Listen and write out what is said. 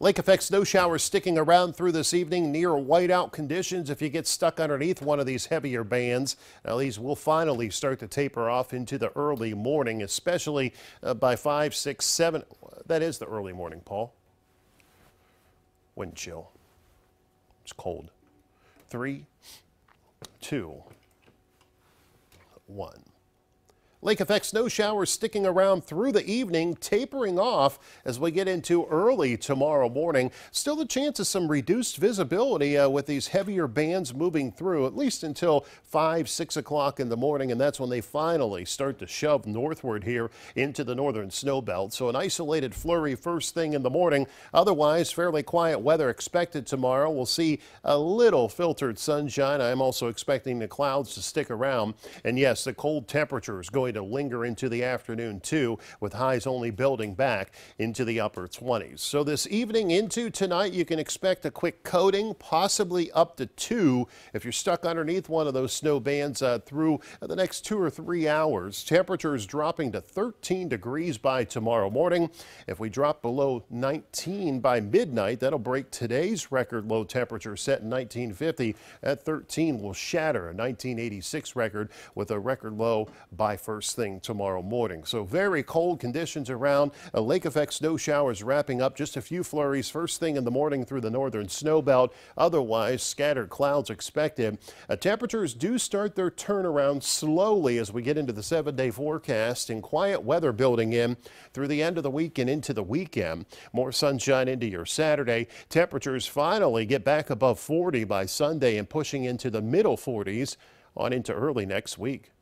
Lake effect snow showers sticking around through this evening near whiteout conditions if you get stuck underneath one of these heavier bands. Now these will finally start to taper off into the early morning, especially uh, by 5, 6, 7. That is the early morning, Paul. Wind chill. It's cold. 3, 2, 1. Lake effect snow showers sticking around through the evening, tapering off as we get into early tomorrow morning. Still the chance of some reduced visibility uh, with these heavier bands moving through, at least until 5, 6 o'clock in the morning, and that's when they finally start to shove northward here into the northern snow belt. So an isolated flurry first thing in the morning. Otherwise, fairly quiet weather expected tomorrow. We'll see a little filtered sunshine. I'm also expecting the clouds to stick around. And yes, the cold temperatures going going to linger into the afternoon too, with highs only building back into the upper 20s. So this evening into tonight, you can expect a quick coating, possibly up to two if you're stuck underneath one of those snow bands uh, through the next two or three hours. Temperatures dropping to 13 degrees by tomorrow morning. If we drop below 19 by midnight, that'll break today's record low temperature set in 1950 at 13 will shatter a 1986 record with a record low by first first thing tomorrow morning. So very cold conditions around. A lake effect snow showers wrapping up. Just a few flurries first thing in the morning through the northern snow belt. Otherwise, scattered clouds expected. Uh, temperatures do start their turnaround slowly as we get into the seven-day forecast and quiet weather building in through the end of the week and into the weekend. More sunshine into your Saturday. Temperatures finally get back above 40 by Sunday and pushing into the middle 40s on into early next week.